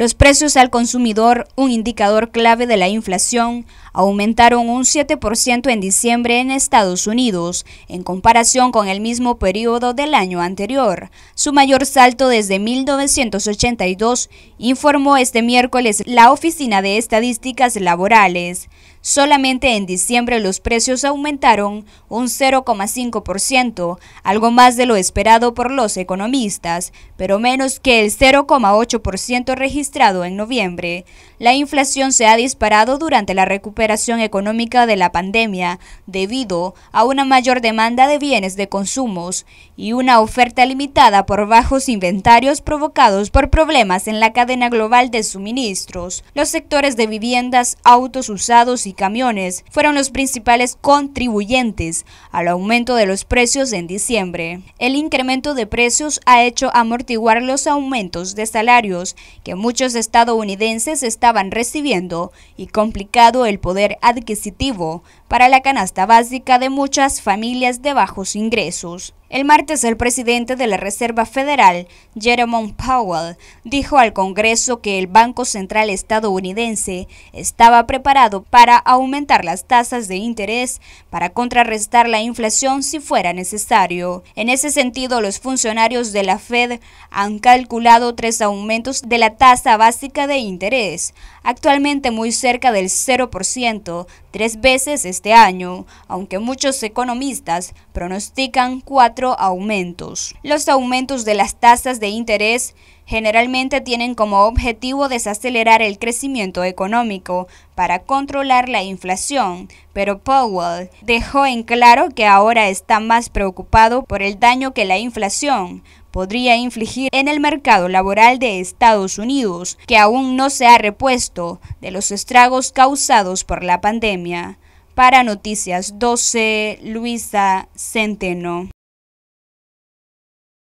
Los precios al consumidor, un indicador clave de la inflación, aumentaron un 7% en diciembre en Estados Unidos, en comparación con el mismo periodo del año anterior, su mayor salto desde 1982, informó este miércoles la Oficina de Estadísticas Laborales. Solamente en diciembre los precios aumentaron un 0,5%, algo más de lo esperado por los economistas, pero menos que el 0,8% registrado en noviembre. La inflación se ha disparado durante la recuperación recuperación económica de la pandemia debido a una mayor demanda de bienes de consumos y una oferta limitada por bajos inventarios provocados por problemas en la cadena global de suministros. Los sectores de viviendas, autos usados y camiones fueron los principales contribuyentes al aumento de los precios en diciembre. El incremento de precios ha hecho amortiguar los aumentos de salarios que muchos estadounidenses estaban recibiendo y complicado el poder poder adquisitivo para la canasta básica de muchas familias de bajos ingresos. El martes el presidente de la Reserva Federal, Jerome Powell, dijo al Congreso que el Banco Central estadounidense estaba preparado para aumentar las tasas de interés para contrarrestar la inflación si fuera necesario. En ese sentido, los funcionarios de la Fed han calculado tres aumentos de la tasa básica de interés, actualmente muy cerca del 0%, tres veces este año, aunque muchos economistas pronostican cuatro aumentos. Los aumentos de las tasas de interés generalmente tienen como objetivo desacelerar el crecimiento económico para controlar la inflación, pero Powell dejó en claro que ahora está más preocupado por el daño que la inflación podría infligir en el mercado laboral de Estados Unidos, que aún no se ha repuesto de los estragos causados por la pandemia. Para Noticias 12, Luisa Centeno.